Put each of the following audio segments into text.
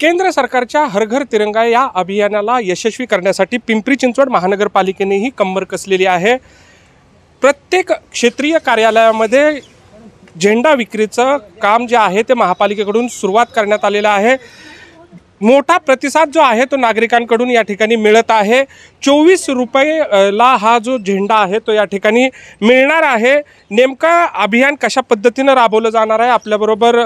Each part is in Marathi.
केंद्र सरकारच्या हरघर तिरंगा या अभियानाला यशस्वी करण्यासाठी पिंपरी चिंचवड महानगरपालिकेनेही कंबर कसलेली आहे प्रत्येक क्षेत्रीय कार्यालयामध्ये झेंडा विक्रीचं काम जे आहे ते महापालिकेकडून सुरुवात करण्यात आलेलं आहे मोठा प्रतिसाद जो आहे तो नागरिकांकडून या ठिकाणी मिळत आहे चोवीस रुपये ला हा जो झेंडा आहे तो या ठिकाणी मिळणार आहे नेमका अभियान कशा पद्धतीनं राबवलं जाणार आहे आपल्याबरोबर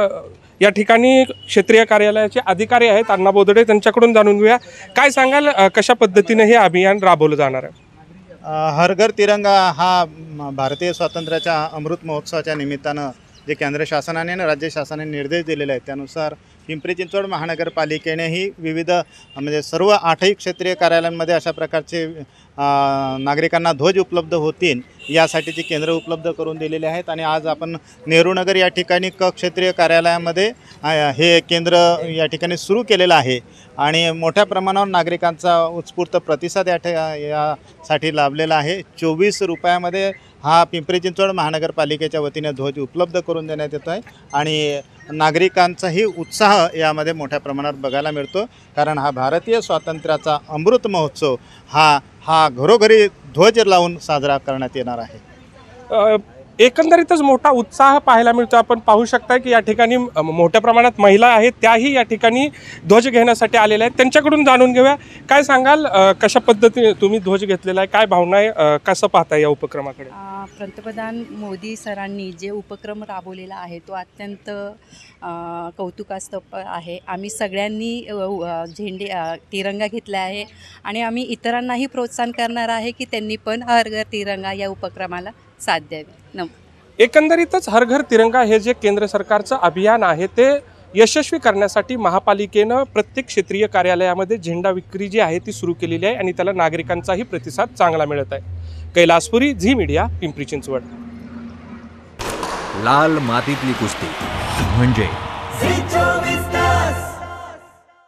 या ठिकाणी क्षेत्रीय कार्यालयाचे अधिकारी आहेत अण्णा बोदडे त्यांच्याकडून जाणून घेऊया काय सांगाल कशा पद्धतीने हे अभियान राबवलं जाणार आहे हर घर तिरंगा हा भारतीय स्वातंत्र्याच्या अमृत महोत्सवाच्या निमित्तानं जे केंद्र शासनाने आणि राज्य शासनाने निर्देश दिलेले आहेत त्यानुसार पिंपरी चिंचवड महानगरपालिकेनेही विविध म्हणजे सर्व आठही क्षेत्रीय कार्यालयांमध्ये अशा प्रकारचे नागरिकांना ध्वज उपलब्ध होतील यासाठीची केंद्र उपलब्ध करून दिलेली आहेत आणि आज आपण नेहरूनगर या ठिकाणी क क्षेत्रीय कार्यालयामध्ये हे केंद्र या ठिकाणी सुरू केलेलं आहे आणि मोठ्या प्रमाणावर नागरिकांचा उत्स्फूर्त प्रतिसाद या ठ यासाठी लाभलेला आहे चोवीस रुपयामध्ये हा पिंपरी चिंचवड महानगरपालिकेच्या वतीने ध्वज उपलब्ध करून देण्यात येतो आहे आणि नागरिकांचाही उत्साह यामध्ये मोठ्या प्रमाणात बघायला मिळतो कारण हा भारतीय स्वातंत्र्याचा अमृत महोत्सव हा हा घरोघरी ध्वज लावून साजरा करण्यात येणार आहे एकंदरीतच मोठा उत्साह पाहायला मिळतो आपण पाहू शकता की या ठिकाणी मोठ्या प्रमाणात महिला आहेत त्याही या ठिकाणी ध्वज घेण्यासाठी आलेल्या आहेत त्यांच्याकडून जाणून घेऊया काय सांगाल कशा पद्धतीने तुम्ही ध्वज घेतलेला आहे काय भावना आहे कसं पाहता या उपक्रमाकडे पंतप्रधान मोदी सरांनी जे उपक्रम राबवलेला आहे तो अत्यंत कौतुकास्पद आहे आम्ही सगळ्यांनी झेंडे तिरंगा घेतल्या आहे आणि आम्ही इतरांनाही प्रोत्साहन करणार आहे की त्यांनी पण हर घर तिरंगा या उपक्रमाला साथ द्यावी नम एकंदरीतच हर घर तिरंगा हे जे केंद्र सरकारचं अभियान आहे ते यशस्वी करण्यासाठी महापालिकेनं प्रत्येक क्षेत्रीय कार्यालयामध्ये झेंडा विक्री जी आहे ती सुरू केलेली आहे आणि त्याला नागरिकांचाही प्रतिसाद चांगला मिळत आहे कैलासपुरी झी मीडिया पिंपरी चिंचवड लाल मातीतली कुस्ती म्हणजे